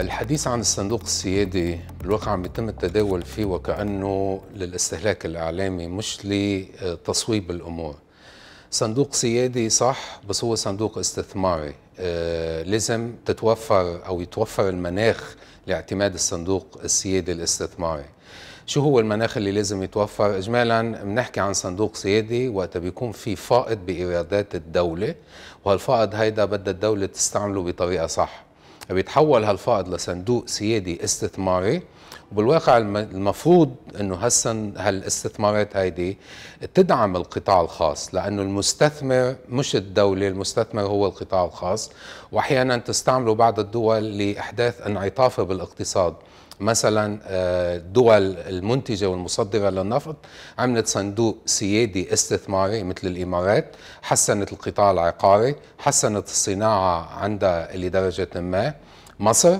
الحديث عن الصندوق السيادي الواقع عم يتم التداول فيه وكأنه للاستهلاك الإعلامي مش لتصويب الأمور صندوق سيادي صح بس هو صندوق استثماري آه، لازم تتوفر أو يتوفر المناخ لاعتماد الصندوق السيادي الاستثماري شو هو المناخ اللي لازم يتوفر اجمالا بنحكي عن صندوق سيادي وقتا بيكون في فائض بايرادات الدوله وهالفائض هيدا بدها الدوله تستعمله بطريقه صح بيتحول هالفائض لصندوق سيادي استثماري وبالواقع المفروض انه هسن هالاستثمارات هيدي تدعم القطاع الخاص لانه المستثمر مش الدوله المستثمر هو القطاع الخاص واحيانا تستعمله بعض الدول لاحداث انعطافه بالاقتصاد مثلا آه، دول المنتجة والمصدرة للنفط عملت صندوق سيادي استثماري مثل الإمارات حسنت القطاع العقاري حسنت الصناعة عندها لدرجة ما مصر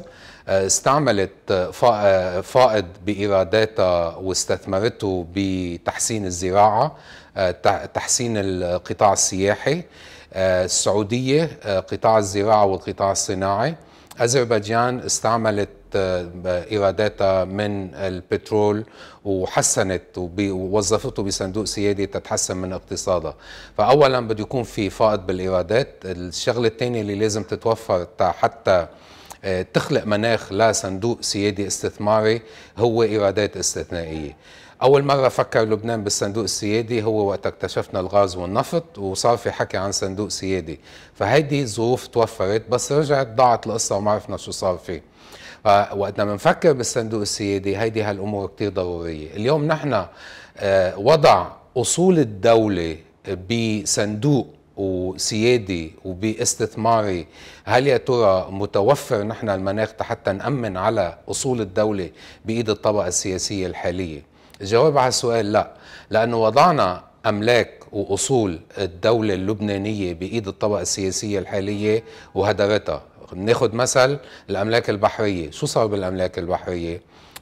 آه، استعملت آه، فائض بإيراداتها واستثمرته بتحسين الزراعة تحسين القطاع السياحي السعودية قطاع الزراعة والقطاع الصناعي أذربيجان استعملت آه، ايراداتها من البترول وحسنت ووظفته بصندوق سيادي تتحسن من اقتصادها فاولا بده يكون في فائض بالايرادات الشغله الثانيه اللي لازم تتوفر حتى آه، تخلق مناخ لصندوق سيادي استثماري هو إيرادات استثنائية أول مرة فكر لبنان بالصندوق السيادي هو وقت اكتشفنا الغاز والنفط وصار في حكي عن صندوق سيادي فهيدي ظروف توفرت بس رجعت ضاعت القصة وما عرفنا شو صار فيه فوقتنا بنفكر بالصندوق السيادي هيدي هالأمور كتير ضرورية اليوم نحن آه، وضع أصول الدولة بصندوق وسيادي وباستثماري هل يا ترى متوفر نحن المناخ حتى نأمن على أصول الدولة بإيد الطبقة السياسية الحالية الجواب على السؤال لا لأنه وضعنا أملاك وأصول الدولة اللبنانية بإيد الطبقة السياسية الحالية وهدرتها ناخد مثل الأملاك البحرية شو صار بالأملاك البحرية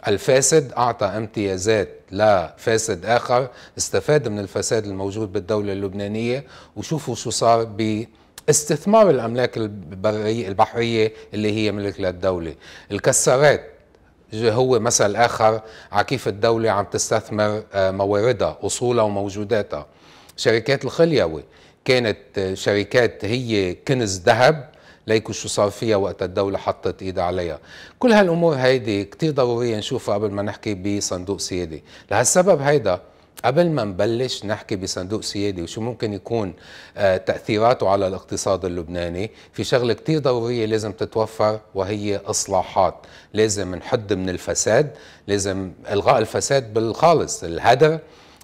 الفاسد أعطى امتيازات لفاسد آخر استفاد من الفساد الموجود بالدولة اللبنانية وشوفوا شو صار ب استثمار الأملاك البرية البحرية اللي هي ملك للدولة الكسارات هو مثل آخر على كيف الدولة عم تستثمر آه، مواردها أصولها وموجوداتها شركات الخليوي كانت آه، شركات هي كنز ذهب ليكو شو صار فيها وقت الدولة حطت إيدها عليها كل هالأمور هيدي كتير ضرورية نشوفها قبل ما نحكي بصندوق سيادي لهالسبب هيدا قبل ما نبلش نحكي بصندوق سيادي وشو ممكن يكون آه، تأثيراته على الاقتصاد اللبناني في شغلة كتير ضرورية لازم تتوفر وهي إصلاحات لازم نحد من الفساد لازم إلغاء الفساد بالخالص الهدر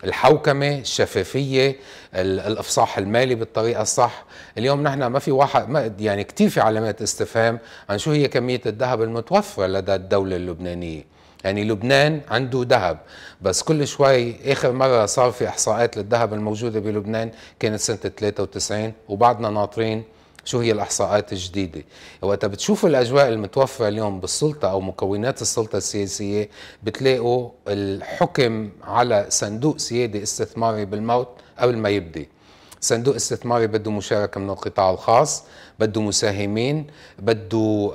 الحوكمه الشفافيه الافصاح المالي بالطريقه الصح اليوم نحن ما في واحد ما يعني كثير في علامات استفهام عن شو هي كميه الذهب المتوفره لدى الدوله اللبنانيه يعني لبنان عنده ذهب بس كل شوي اخر مره صار في احصاءات للذهب الموجوده بلبنان كانت سنه 93 وبعدنا ناطرين شو هي الاحصاءات الجديده وقتها بتشوفوا الاجواء المتوفره اليوم بالسلطه او مكونات السلطه السياسيه بتلاقوا الحكم على صندوق سيادي استثماري بالموت قبل ما يبدي صندوق استثماري بده مشاركه من القطاع الخاص بده مساهمين بده آه،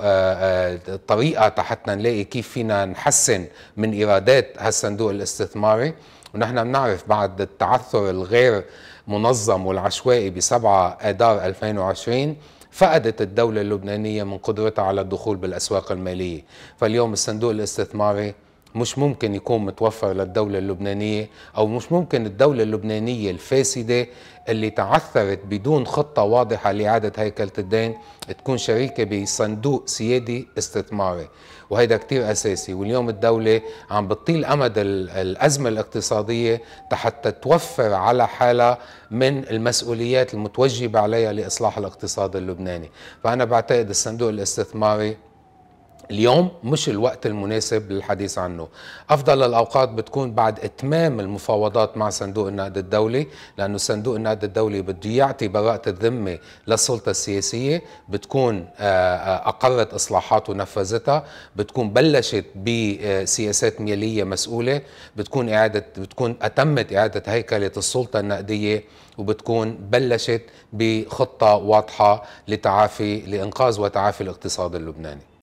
آه، طريقه حتى نلاقي كيف فينا نحسن من ايرادات هالصندوق الاستثماري ونحن بنعرف بعد التعثر الغير منظم والعشوائي ب 7 اذار 2020 فقدت الدولة اللبنانية من قدرتها على الدخول بالأسواق المالية فاليوم الصندوق الاستثماري مش ممكن يكون متوفر للدولة اللبنانية أو مش ممكن الدولة اللبنانية الفاسدة اللي تعثرت بدون خطة واضحة لإعادة هيكلة الدين تكون شريكة بصندوق سيادي استثماري وهذا كتير أساسي واليوم الدولة عم بتطيل أمد الأزمة الاقتصادية حتى توفر على حالها من المسؤوليات المتوجبة عليها لإصلاح الاقتصاد اللبناني فأنا بعتقد الصندوق الاستثماري اليوم مش الوقت المناسب للحديث عنه أفضل الأوقات بتكون بعد إتمام المفاوضات مع صندوق النقد الدولي لأنه صندوق النقد الدولي بده يعطي براءة الذمة للسلطة السياسية بتكون آه، آه، أقرت إصلاحات ونفذتها بتكون بلشت بسياسات مالية مسؤولة بتكون إعادة بتكون أتمت إعادة هيكلة السلطة النقدية وبتكون بلشت بخطة واضحة لتعافي لإنقاذ وتعافي الاقتصاد اللبناني